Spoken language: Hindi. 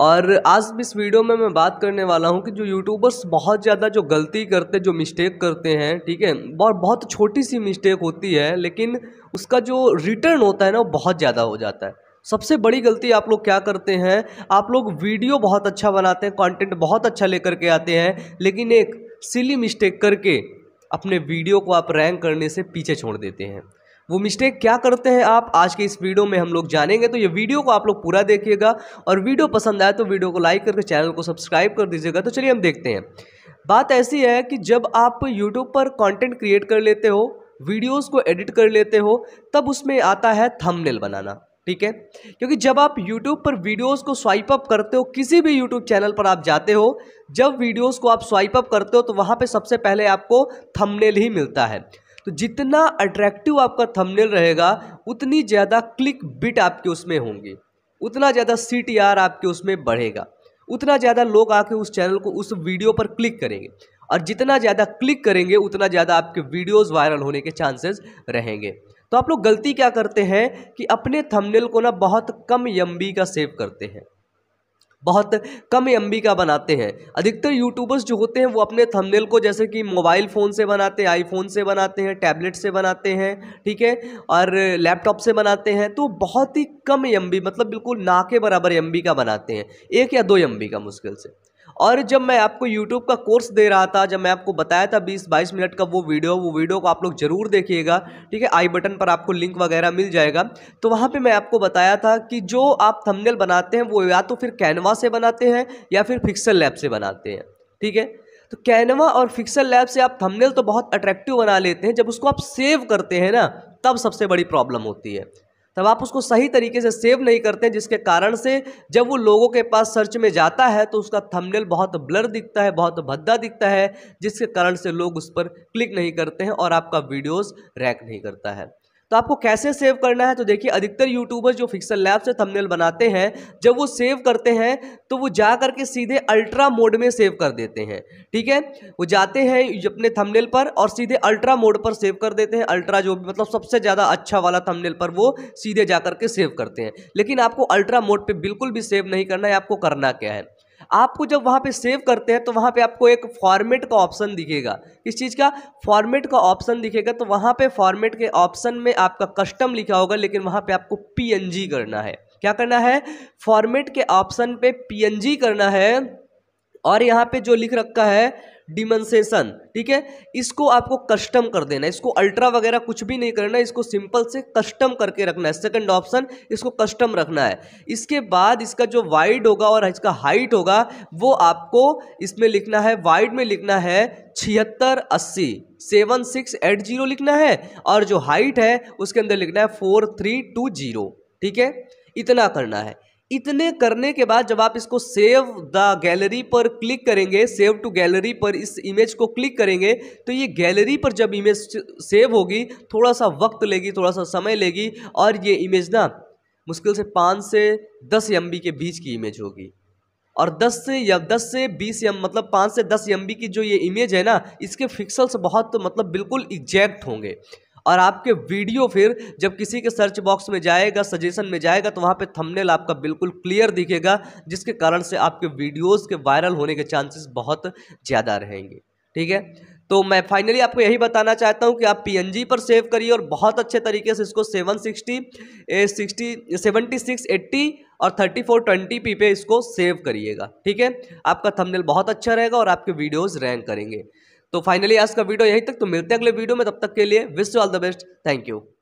और आज इस वीडियो में मैं बात करने वाला हूँ कि जो यूट्यूबर्स बहुत ज़्यादा जो गलती करते जो मिस्टेक करते हैं ठीक है और बहुत छोटी सी मिस्टेक होती है लेकिन उसका जो रिटर्न होता है ना वो बहुत ज़्यादा हो जाता है सबसे बड़ी गलती आप लोग क्या करते हैं आप लोग वीडियो बहुत अच्छा बनाते हैं कॉन्टेंट बहुत अच्छा लेकर के आते हैं लेकिन एक सिली मिस्टेक करके अपने वीडियो को आप रैंक करने से पीछे छोड़ देते हैं वो मिस्टेक क्या करते हैं आप आज के इस वीडियो में हम लोग जानेंगे तो ये वीडियो को आप लोग पूरा देखिएगा और वीडियो पसंद आए तो वीडियो को लाइक करके चैनल को सब्सक्राइब कर दीजिएगा तो चलिए हम देखते हैं बात ऐसी है कि जब आप यूट्यूब पर कॉन्टेंट क्रिएट कर लेते हो वीडियोज़ को एडिट कर लेते हो तब उसमें आता है थमनेल बनाना ठीक है क्योंकि जब आप YouTube पर वीडियोस को स्वाइप अप करते हो किसी भी YouTube चैनल पर आप जाते हो जब वीडियोस को आप स्वाइप अप करते हो तो वहाँ पे सबसे पहले आपको थंबनेल ही मिलता है तो जितना अट्रैक्टिव आपका थंबनेल रहेगा उतनी ज़्यादा क्लिक बिट आपके उसमें होंगे उतना ज़्यादा सी टी आर आपके उसमें बढ़ेगा उतना ज़्यादा लोग आके उस चैनल को उस वीडियो पर क्लिक करेंगे और जितना ज़्यादा क्लिक करेंगे उतना ज़्यादा आपके वीडियोस वायरल होने के चांसेस रहेंगे तो आप लोग गलती क्या करते हैं कि अपने थंबनेल को ना बहुत कम एम का सेव करते हैं बहुत कम एम का बनाते हैं अधिकतर यूट्यूबर्स जो होते हैं वो अपने थंबनेल को जैसे कि मोबाइल फ़ोन से बनाते हैं आईफोन से बनाते हैं टैबलेट से बनाते हैं ठीक है और लैपटॉप से बनाते हैं तो बहुत ही कम एम मतलब बिल्कुल ना के बराबर एम का बनाते हैं एक या दो एम का मुश्किल से और जब मैं आपको यूट्यूब का कोर्स दे रहा था जब मैं आपको बताया था बीस बाईस मिनट का वो वीडियो वो वीडियो को आप लोग जरूर देखिएगा ठीक है आई बटन पर आपको लिंक वगैरह मिल जाएगा तो वहाँ पर मैं आपको बताया था कि जो आप थंबनेल बनाते हैं वो या तो फिर कैनवा से बनाते हैं या फिर फिक्सल लैब से बनाते हैं ठीक है तो कैनवा और फिक्सल लैब से आप थमनेल तो बहुत अट्रैक्टिव बना लेते हैं जब उसको आप सेव करते हैं ना तब सबसे बड़ी प्रॉब्लम होती है तब आप उसको सही तरीके से सेव नहीं करते जिसके कारण से जब वो लोगों के पास सर्च में जाता है तो उसका थंबनेल बहुत ब्लर दिखता है बहुत भद्दा दिखता है जिसके कारण से लोग उस पर क्लिक नहीं करते हैं और आपका वीडियोस रैक नहीं करता है तो आपको कैसे सेव करना है तो देखिए अधिकतर यूट्यूबर्स जो फिक्सल लैब से थंबनेल बनाते हैं जब वो सेव करते हैं तो वो जा करके सीधे अल्ट्रा मोड में सेव कर देते हैं ठीक है वो जाते हैं अपने थंबनेल पर और सीधे अल्ट्रा मोड पर सेव कर देते हैं अल्ट्रा जो भी मतलब सबसे ज़्यादा अच्छा वाला थमनेल पर वो सीधे जा करके सेव करते हैं लेकिन आपको अल्ट्रा मोड पर बिल्कुल भी सेव नहीं करना है आपको करना क्या है आपको जब वहाँ पे सेव करते हैं तो वहाँ पे आपको एक फॉर्मेट का ऑप्शन दिखेगा किस चीज़ का फॉर्मेट का ऑप्शन दिखेगा तो वहाँ पे फॉर्मेट के ऑप्शन में आपका कस्टम लिखा होगा लेकिन वहाँ पे आपको पीएनजी करना है क्या करना है फॉर्मेट के ऑप्शन पे पीएनजी करना है और यहाँ पे जो लिख रखा है डिमनसेशन ठीक है इसको आपको कस्टम कर देना इसको अल्ट्रा वगैरह कुछ भी नहीं करना इसको सिंपल से कस्टम करके रखना है सेकंड ऑप्शन इसको कस्टम रखना है इसके बाद इसका जो वाइड होगा और इसका हाइट होगा वो आपको इसमें लिखना है वाइड में लिखना है छिहत्तर अस्सी सेवन सिक्स एट जीरो लिखना है और जो हाइट है उसके अंदर लिखना है फोर थ्री टू जीरो ठीक है इतना करना है इतने करने के बाद जब आप इसको सेव द गैलरी पर क्लिक करेंगे सेव टू गैलरी पर इस इमेज को क्लिक करेंगे तो ये गैलरी पर जब इमेज सेव होगी थोड़ा सा वक्त लेगी थोड़ा सा समय लेगी और ये इमेज ना मुश्किल से पाँच से दस एम के बीच की इमेज होगी और 10 से या 10 से 20 एम मतलब 5 से 10 एम की जो ये इमेज है ना इसके फिक्सल्स बहुत मतलब बिल्कुल एग्जैक्ट होंगे और आपके वीडियो फिर जब किसी के सर्च बॉक्स में जाएगा सजेशन में जाएगा तो वहाँ पे थंबनेल आपका बिल्कुल क्लियर दिखेगा जिसके कारण से आपके वीडियोस के वायरल होने के चांसेस बहुत ज़्यादा रहेंगे ठीक है तो मैं फाइनली आपको यही बताना चाहता हूँ कि आप PNG पर सेव करिए और बहुत अच्छे तरीके से इसको seven sixty sixty seventy six eighty और थर्टी फोर ट्वेंटी पी पे इसको सेव करिएगा ठीक है आपका थंबनेल बहुत अच्छा रहेगा और आपके वीडियोस रैंक करेंगे तो फाइनली आज का वीडियो यहीं तक तो मिलते हैं अगले वीडियो में तब तक के लिए wish all the best thank you